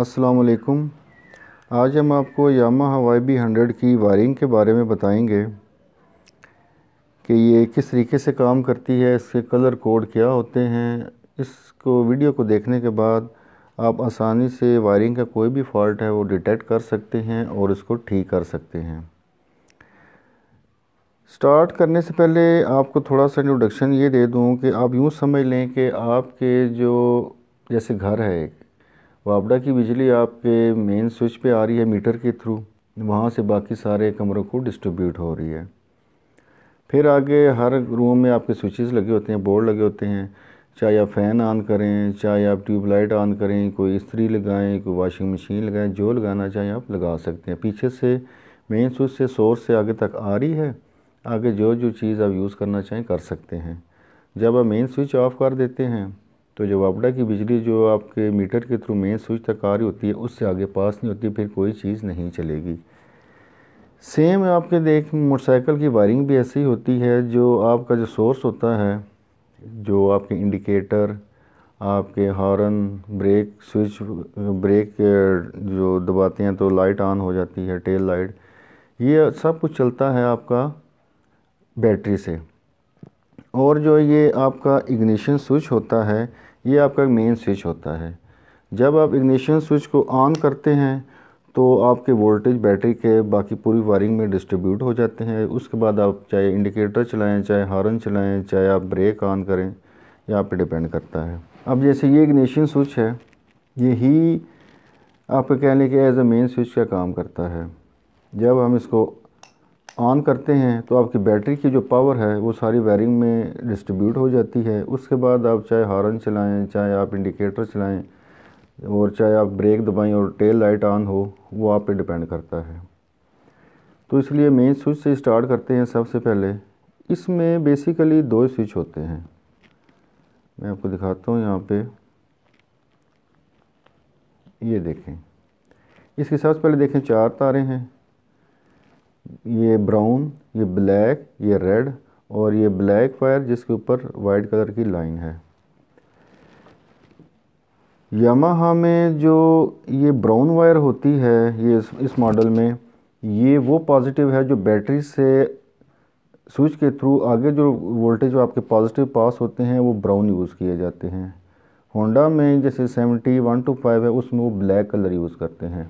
असलकुम आज हम आपको यामा हवाई बी हंड्रेड की वायरिंग के बारे में बताएंगे कि ये किस तरीके से काम करती है इसके कलर कोड क्या होते हैं इसको वीडियो को देखने के बाद आप आसानी से वायरिंग का कोई भी फॉल्ट है वो डिटेक्ट कर सकते हैं और इसको ठीक कर सकते हैं स्टार्ट करने से पहले आपको थोड़ा सा इंट्रोडक्शन ये दे दूँ कि आप यूँ समझ लें कि आपके जो जैसे घर है एक वापडा की बिजली आपके मेन स्विच पे आ रही है मीटर के थ्रू वहाँ से बाकी सारे कमरों को डिस्ट्रीब्यूट हो रही है फिर आगे हर रूम में आपके स्विचेस लगे होते हैं बोर्ड लगे होते हैं चाहे आप फ़ैन ऑन करें चाहे आप ट्यूबलाइट ऑन करें कोई इस्त्री लगाएं कोई वाशिंग मशीन लगाएं जो लगाना चाहे आप लगा सकते हैं पीछे से मेन स्विच से सोर्स से आगे तक आ रही है आगे जो जो चीज़ आप यूज़ करना चाहें कर सकते हैं जब आप मेन स्विच ऑफ कर देते हैं तो जब आपडा की बिजली जो आपके मीटर के थ्रू मेन स्विच तक आ रही होती है उससे आगे पास नहीं होती फिर कोई चीज़ नहीं चलेगी सेम आपके देख मोटरसाइकिल की वायरिंग भी ऐसी होती है जो आपका जो सोर्स होता है जो आपके इंडिकेटर आपके हॉर्न ब्रेक स्विच ब्रेक जो दबाते हैं तो लाइट ऑन हो जाती है टेल लाइट ये सब कुछ चलता है आपका बैटरी से और जो ये आपका इग्निशन स्विच होता है ये आपका मेन स्विच होता है जब आप इग्निशन स्विच को ऑन करते हैं तो आपके वोल्टेज बैटरी के बाकी पूरी वायरिंग में डिस्ट्रीब्यूट हो जाते हैं उसके बाद आप चाहे इंडिकेटर चलाएं चाहे हॉर्न चलाएं चाहे आप ब्रेक ऑन करें यह आप पे डिपेंड करता है अब जैसे ये इग्निशन स्विच है ये ही आप कहने के एज अ मेन स्विच का काम करता है जब हम इसको ऑन करते हैं तो आपकी बैटरी की जो पावर है वो सारी वायरिंग में डिस्ट्रीब्यूट हो जाती है उसके बाद आप चाहे हॉर्न चलाएं चाहे आप इंडिकेटर चलाएं और चाहे आप ब्रेक दबाएं और टेल लाइट ऑन हो वो आप पे डिपेंड करता है तो इसलिए मेन स्विच से स्टार्ट करते हैं सबसे पहले इसमें बेसिकली दो स्विच होते हैं मैं आपको दिखाता हूँ यहाँ पर ये देखें इसके सबसे पहले देखें चार तारे हैं ये ब्राउन ये ब्लैक ये रेड और ये ब्लैक फायर जिसके ऊपर वाइट कलर की लाइन है यामा में जो ये ब्राउन वायर होती है ये इस, इस मॉडल में ये वो पॉजिटिव है जो बैटरी से स्विच के थ्रू आगे जो वोल्टेज आपके पॉजिटिव पास होते हैं वो ब्राउन यूज़ किए जाते हैं होंडा में जैसे सेवेंटी वन टू फाइव है उसमें वो ब्लैक कलर यूज़ करते हैं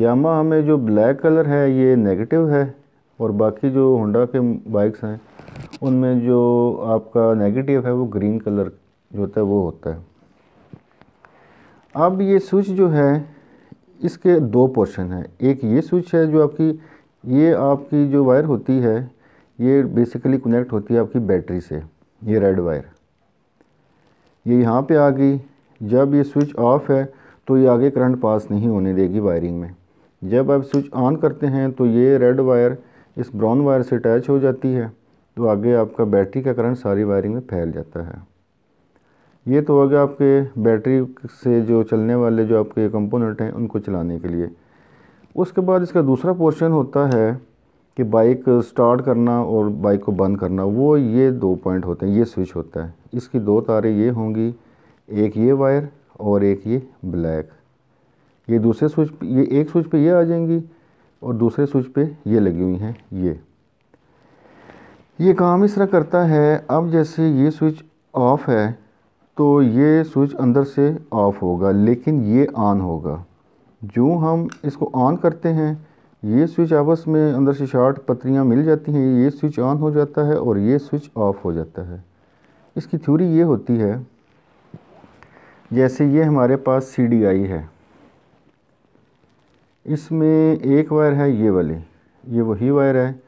यामा हमें जो ब्लैक कलर है ये नेगेटिव है और बाकी जो होंडा के बाइक्स हैं उनमें जो आपका नेगेटिव है वो ग्रीन कलर जो होता है वो होता है अब ये स्विच जो है इसके दो पोर्शन हैं एक ये स्विच है जो आपकी ये आपकी जो वायर होती है ये बेसिकली कनेक्ट होती है आपकी बैटरी से ये रेड वायर ये यहाँ पे आ गई जब ये स्विच ऑफ है तो ये आगे करंट पास नहीं होने देगी वायरिंग में जब आप स्विच ऑन करते हैं तो ये रेड वायर इस ब्राउन वायर से अटैच हो जाती है तो आगे आपका बैटरी का करंट सारी वायरिंग में फैल जाता है ये तो हो गया आपके बैटरी से जो चलने वाले जो आपके कंपोनेंट हैं उनको चलाने के लिए उसके बाद इसका दूसरा पोर्शन होता है कि बाइक स्टार्ट करना और बाइक को बंद करना वो ये दो पॉइंट होते हैं ये स्विच होता है इसकी दो तारें ये होंगी एक ये वायर और एक ये ब्लैक ये दूसरे स्विच ये एक स्विच पे ये आ जाएंगी और दूसरे स्विच पे ये लगी हुई हैं ये ये काम इस तरह करता है अब जैसे ये स्विच ऑफ़ है तो ये स्विच अंदर से ऑफ़ होगा लेकिन ये ऑन होगा जो हम इसको ऑन करते हैं ये स्विच आपस में अंदर से शॉर्ट पत्रियाँ मिल जाती हैं ये स्विच ऑन हो जाता है और ये स्विच ऑफ़ हो जाता है इसकी थ्योरी ये होती है जैसे ये हमारे पास सी डी आई है इसमें एक वायर है ये वाली ये वही वायर है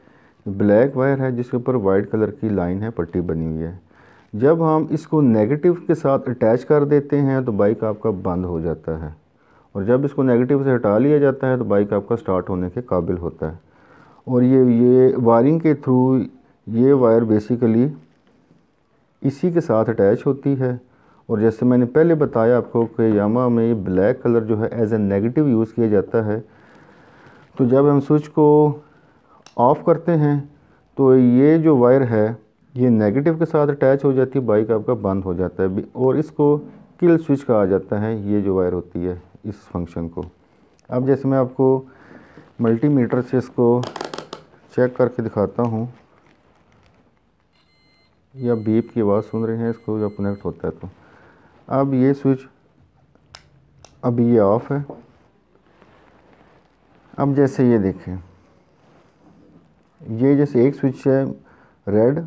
ब्लैक वायर है जिसके ऊपर वाइट कलर की लाइन है पट्टी बनी हुई है जब हम इसको नेगेटिव के साथ अटैच कर देते हैं तो बाइक आपका बंद हो जाता है और जब इसको नेगेटिव से हटा लिया जाता है तो बाइक आपका स्टार्ट होने के काबिल होता है और ये ये वायरिंग के थ्रू ये वायर बेसिकली इसी के साथ अटैच होती है और जैसे मैंने पहले बताया आपको कि यामा में ब्लैक कलर जो है एज ए नेगेटिव यूज़ किया जाता है तो जब हम स्विच को ऑफ़ करते हैं तो ये जो वायर है ये नेगेटिव के साथ अटैच हो जाती है बाइक आपका बंद हो जाता है और इसको किल स्विच कहा जाता है ये जो वायर होती है इस फंक्शन को अब जैसे मैं आपको मल्टीमीटर से इसको चेक करके दिखाता हूँ या बीप की आवाज़ सुन रहे हैं इसको जब कनेक्ट होता है तो अब ये स्विच अब ये ऑफ है अब जैसे ये देखें ये जैसे एक स्विच है रेड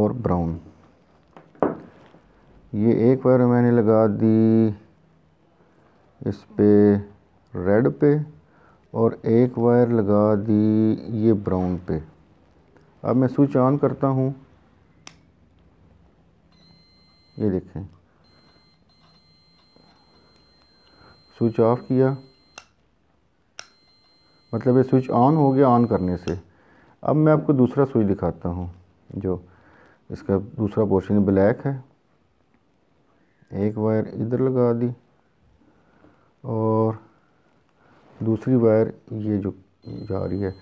और ब्राउन ये एक बार मैंने लगा दी इस पे रेड पे और एक वायर लगा दी ये ब्राउन पे अब मैं स्विच ऑन करता हूँ ये देखें स्विच ऑफ किया मतलब ये स्विच ऑन हो गया ऑन करने से अब मैं आपको दूसरा स्विच दिखाता हूँ जो इसका दूसरा पोर्शन ब्लैक है एक वायर इधर लगा दी और दूसरी वायर ये जो जा रही है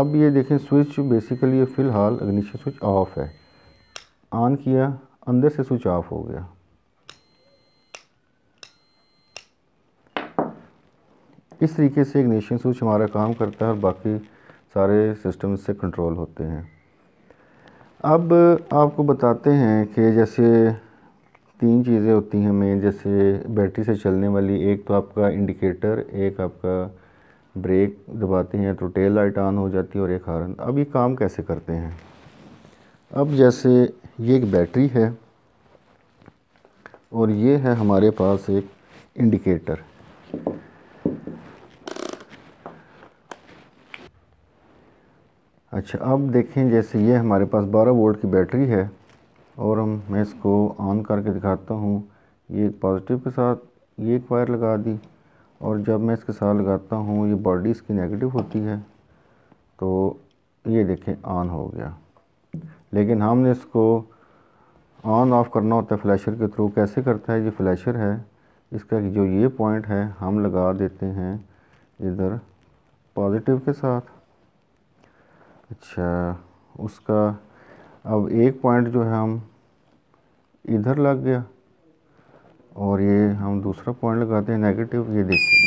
अब ये देखें स्विच बेसिकली ये फ़िलहाल अग्निशन स्विच ऑफ है ऑन किया अंदर से स्विच ऑफ हो गया इस तरीके से इग्निशन स्विच हमारा काम करता है और बाकी सारे सिस्टम से कंट्रोल होते हैं अब आपको बताते हैं कि जैसे तीन चीज़ें होती हैं मेन जैसे बैटरी से चलने वाली एक तो आपका इंडिकेटर एक आपका ब्रेक दबाते हैं तो टेल लाइट ऑन हो जाती है और एक हारन अब ये काम कैसे करते हैं अब जैसे ये एक बैटरी है और ये है हमारे पास एक इंडिकेटर अच्छा अब देखें जैसे ये हमारे पास 12 वोल्ट की बैटरी है और हम मैं इसको ऑन करके दिखाता हूँ ये एक पॉजिटिव के साथ ये एक वायर लगा दी और जब मैं इसके साथ लगाता हूँ ये बॉडी इसकी नेगेटिव होती है तो ये देखें ऑन हो गया लेकिन हमने इसको ऑन ऑफ करना होता है फ्लैशर के थ्रू कैसे करता है ये फ्लैशर है इसका जो ये पॉइंट है हम लगा देते हैं इधर पॉजिटिव के साथ अच्छा उसका अब एक पॉइंट जो है हम इधर लग गया और ये हम दूसरा पॉइंट लगाते हैं नेगेटिव ये देखिए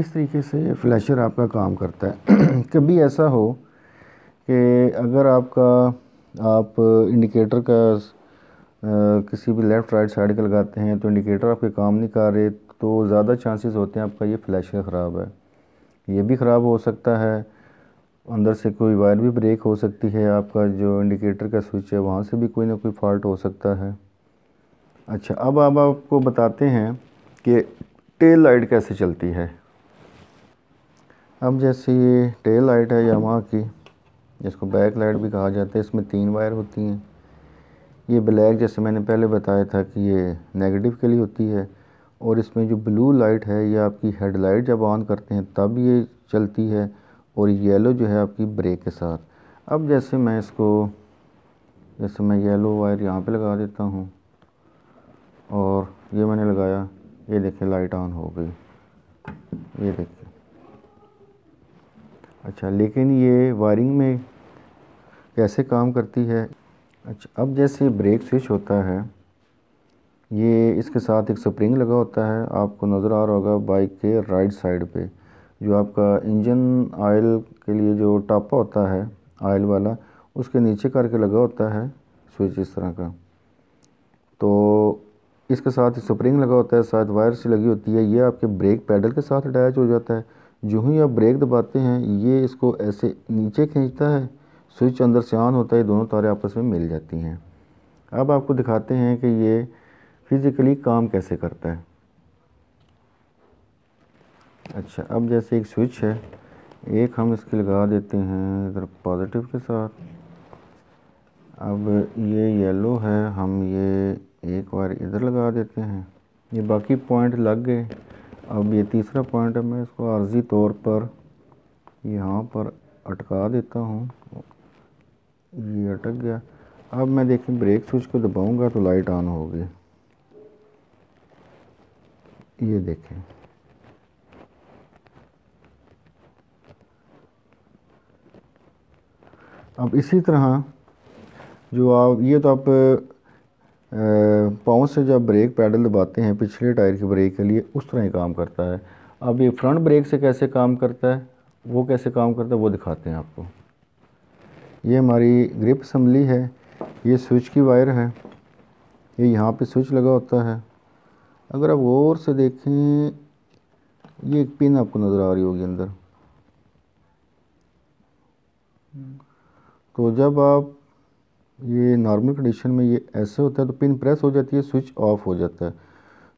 इस तरीके से फ्लैशर आपका काम करता है कभी ऐसा हो कि अगर आपका आप इंडिकेटर का किसी भी लेफ़्ट राइट साइड का लगाते हैं तो इंडिकेटर आपके काम नहीं कर रहे तो ज़्यादा चांसेस होते हैं आपका ये फ्लैश ख़राब है ये भी ख़राब हो सकता है अंदर से कोई वायर भी ब्रेक हो सकती है आपका जो इंडिकेटर का स्विच है वहाँ से भी कोई ना कोई फॉल्ट हो सकता है अच्छा अब आप आपको बताते हैं कि टेल लाइट कैसे चलती है अब जैसे ये टेल लाइट है यामा की जिसको बैक लाइट भी कहा जाता है इसमें तीन वायर होती हैं ये ब्लैक जैसे मैंने पहले बताया था कि ये नेगेटिव के लिए होती है और इसमें जो ब्लू लाइट है ये आपकी हेडलाइट जब ऑन करते हैं तब ये चलती है और येलो जो है आपकी ब्रेक के साथ अब जैसे मैं इसको जैसे मैं येलो वायर यहाँ पे लगा देता हूँ और ये मैंने लगाया ये देखिए लाइट ऑन हो गई ये देखिए अच्छा लेकिन ये वायरिंग में कैसे काम करती है अच्छा अब जैसे ब्रेक स्विच होता है ये इसके साथ एक स्प्रिंग लगा होता है आपको नज़र आ रहा होगा बाइक के राइट साइड पे जो आपका इंजन आयल के लिए जो टापा होता है आयल वाला उसके नीचे करके लगा होता है स्विच इस तरह का तो इसके साथ स्प्रिंग लगा होता है साथ वायर सी लगी होती है ये आपके ब्रेक पैडल के साथ अटैच हो जाता है जो ही आप ब्रेक दबाते हैं ये इसको ऐसे नीचे खींचता है स्विच अंदर से ऑन होता है दोनों तारे आपस में मिल जाती हैं अब आपको दिखाते हैं कि ये फिज़िकली काम कैसे करता है अच्छा अब जैसे एक स्विच है एक हम इसके लगा देते हैं इधर पॉजिटिव के साथ अब ये येलो है हम ये एक बार इधर लगा देते हैं ये बाकी पॉइंट लग गए अब ये तीसरा पॉइंट है मैं इसको आर्जी तौर पर यहाँ पर अटका देता हूँ ये अटक गया अब मैं देखें ब्रेक स्विच को दबाऊंगा तो लाइट ऑन होगी ये देखें अब इसी तरह जो आप ये तो आप पाँव से जब ब्रेक पैडल दबाते हैं पिछले टायर के ब्रेक के लिए उस तरह ही काम करता है अब ये फ्रंट ब्रेक से कैसे काम करता है वो कैसे काम करता है वो दिखाते हैं आपको ये हमारी ग्रिप असम्बली है ये स्विच की वायर है ये यहाँ पे स्विच लगा होता है अगर आप गौर से देखें ये एक पिन आपको नज़र आ रही होगी अंदर तो जब आप ये नॉर्मल कंडीशन में ये ऐसे होता है तो पिन प्रेस हो जाती है स्विच ऑफ हो जाता है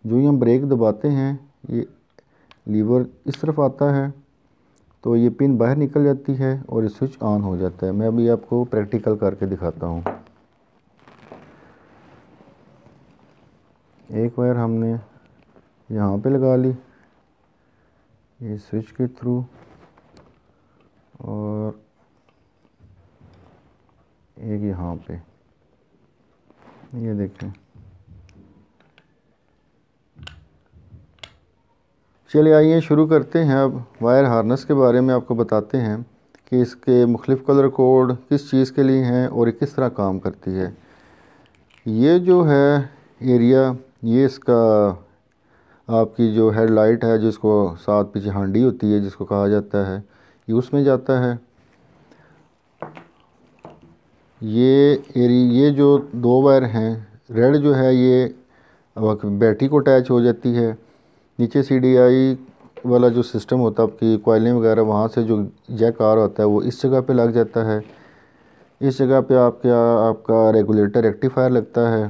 जो ही हम ब्रेक दबाते हैं ये लीवर इस तरफ आता है तो ये पिन बाहर निकल जाती है और स्विच ऑन हो जाता है मैं अभी आपको प्रैक्टिकल करके दिखाता हूँ एक वायर हमने यहाँ पे लगा ली ये स्विच के थ्रू और एक यहाँ पे ये देखें चलिए आइए शुरू करते हैं अब वायर हार्नेस के बारे में आपको बताते हैं कि इसके मुख्तफ कलर कोड किस चीज़ के लिए हैं और ये किस तरह काम करती है ये जो है एरिया ये इसका आपकी जो हेडलाइट है जिसको साथ पीछे हांडी होती है जिसको कहा जाता है ये उसमें जाता है ये एरी ये जो दो वायर हैं रेड जो है ये बैटरी को अटैच हो जाती है नीचे सी वाला जो सिस्टम होता है आपकी कोयलें वगैरह वहाँ से जो जैक आर होता है वो इस जगह पे लग जाता है इस जगह पे आपके आपका रेगुलेटर रेक्टिफायर लगता है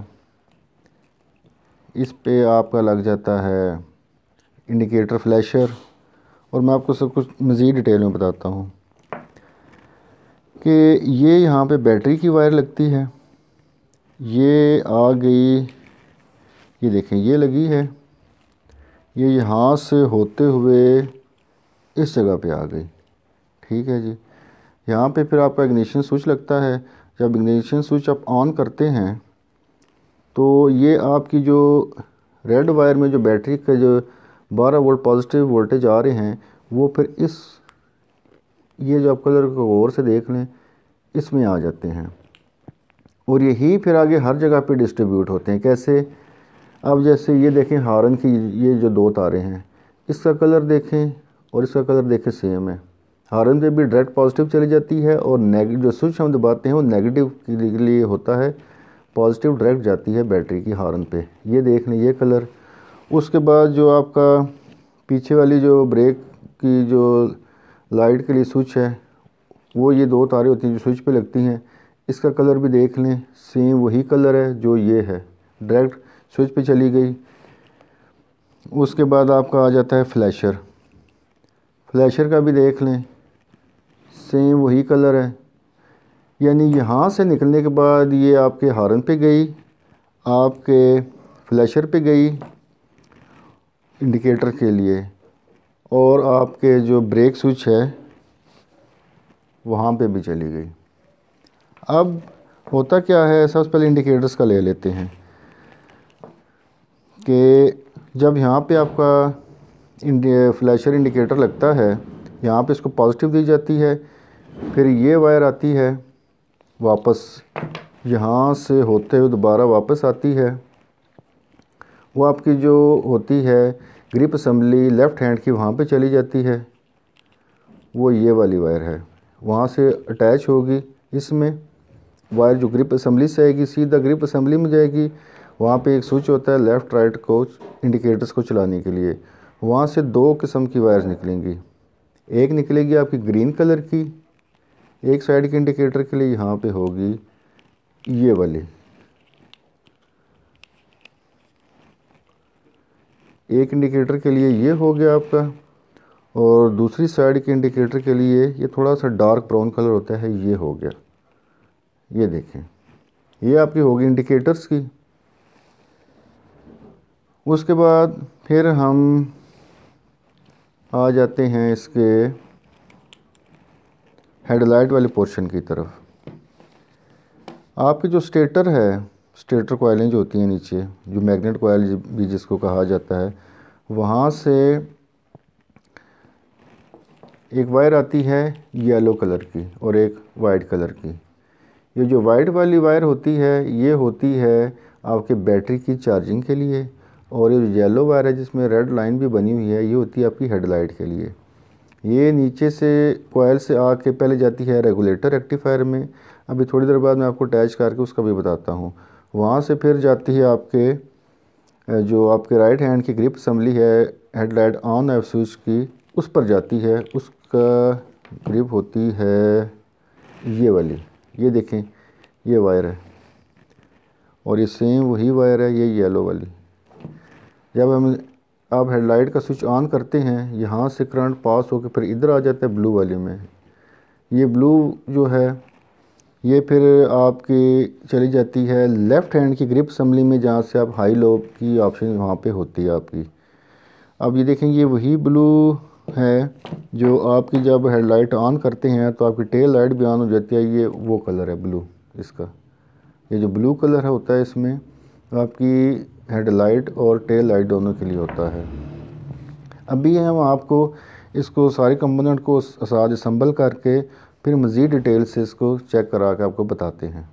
इस पे आपका लग जाता है इंडिकेटर फ्लैशर और मैं आपको सब कुछ मज़ीद डिटेल में बताता हूँ कि ये यहाँ पे बैटरी की वायर लगती है ये आ गई ये देखें ये लगी है ये यहाँ से होते हुए इस जगह पे आ गई ठीक है जी यहाँ पे फिर आपका इग्निशन स्विच लगता है जब इग्निशन स्विच आप ऑन करते हैं तो ये आपकी जो रेड वायर में जो बैटरी के जो 12 वोल्ट पॉजिटिव वोल्टेज आ रहे हैं वो फिर इस ये जो आप कलर को गौर से देख लें इसमें आ जाते हैं और यही फिर आगे हर जगह पे डिस्ट्रीब्यूट होते हैं कैसे अब जैसे ये देखें हारन की ये जो दो तारे हैं इसका कलर देखें और इसका कलर देखें सेम है हारन पे भी डायरेक्ट पॉजिटिव चली जाती है और नेगेटिव जो स्विच हम दबाते हैं वो नेगेटिव के लिए होता है पॉजिटिव डायरेक्ट जाती है बैटरी की हारन पे ये देख लें ये कलर उसके बाद जो आपका पीछे वाली जो ब्रेक की जो लाइट के लिए स्विच है वो ये दो तारे होती हैं जो स्विच पर लगती हैं इसका कलर भी देख लें सेम वही कलर है जो ये है डायरेक्ट स्विच पे चली गई उसके बाद आपका आ जाता है फ्लैशर फ्लैशर का भी देख लें सेम वही कलर है यानी यहाँ से निकलने के बाद ये आपके हारन पे गई आपके फ्लैशर पे गई इंडिकेटर के लिए और आपके जो ब्रेक स्विच है वहाँ पे भी चली गई अब होता क्या है सबसे पहले इंडिकेटर्स का ले लेते हैं कि जब यहाँ पे आपका फ्लैशर इंडिकेटर लगता है यहाँ पे इसको पॉजिटिव दी जाती है फिर ये वायर आती है वापस यहाँ से होते हुए दोबारा वापस आती है वो आपकी जो होती है ग्रिप असम्बली लेफ़्ट हैंड की वहाँ पे चली जाती है वो ये वाली वायर है वहाँ से अटैच होगी इसमें वायर जो ग्रिप असम्बली से आएगी सीधा ग्रिप असम्बली में जाएगी वहाँ पे एक स्विच होता है लेफ़्ट राइट को इंडिकेटर्स को चलाने के लिए वहाँ से दो किस्म की वायर्स निकलेंगी एक निकलेगी आपकी ग्रीन कलर की एक साइड के इंडिकेटर के लिए यहाँ पे होगी ये वाली एक इंडिकेटर के लिए ये हो गया आपका और दूसरी साइड के इंडिकेटर के लिए ये थोड़ा सा डार्क ब्राउन कलर होता है ये हो गया ये देखें ये आपकी होगी इंडिकेटर्स की उसके बाद फिर हम आ जाते हैं इसके हेडलाइट वाले पोर्शन की तरफ आपकी जो स्टेटर है स्टेटर कोयलें जो होती हैं नीचे जो मैग्नेट कोयल भी जिसको कहा जाता है वहाँ से एक वायर आती है येलो कलर की और एक वाइट कलर की ये जो वाइट वाली वायर होती है ये होती है आपके बैटरी की चार्जिंग के लिए और ये येलो वायर है जिसमें रेड लाइन भी बनी हुई है ये होती है आपकी हेडलाइट के लिए ये नीचे से कोयल से आके पहले जाती है रेगुलेटर रेक्टिफायर में अभी थोड़ी देर बाद मैं आपको अटैच करके उसका भी बताता हूँ वहाँ से फिर जाती है आपके जो आपके राइट हैंड की ग्रिप असम्बली है हेडलाइट ऑन एफ स्विच की उस पर जाती है उसका ग्रिप होती है ये वाली ये देखें ये वायर है और ये सेम वही वायर है ये येलो वाली जब हम आप हेडलाइट का स्विच ऑन करते हैं यहाँ से करंट पास होकर फिर इधर आ जाता है ब्लू वाले में ये ब्लू जो है ये फिर आपकी चली जाती है लेफ़्ट हैंड की ग्रिप असम्बली में जहाँ से आप हाई लो की ऑप्शन वहाँ पे होती है आपकी अब ये देखें ये वही ब्लू है जो आपकी जब हेडलाइट ऑन करते हैं तो आपकी टेल लाइट भी ऑन हो जाती है ये वो कलर है ब्लू इसका ये जो ब्लू कलर है होता है इसमें आपकी हेड लाइट और टेल लाइट दोनों के लिए होता है अभी हम आपको इसको सारे कंपोनेंट को साथ असम्बल करके फिर मज़ीद डिटेल से इसको चेक करा के आपको बताते हैं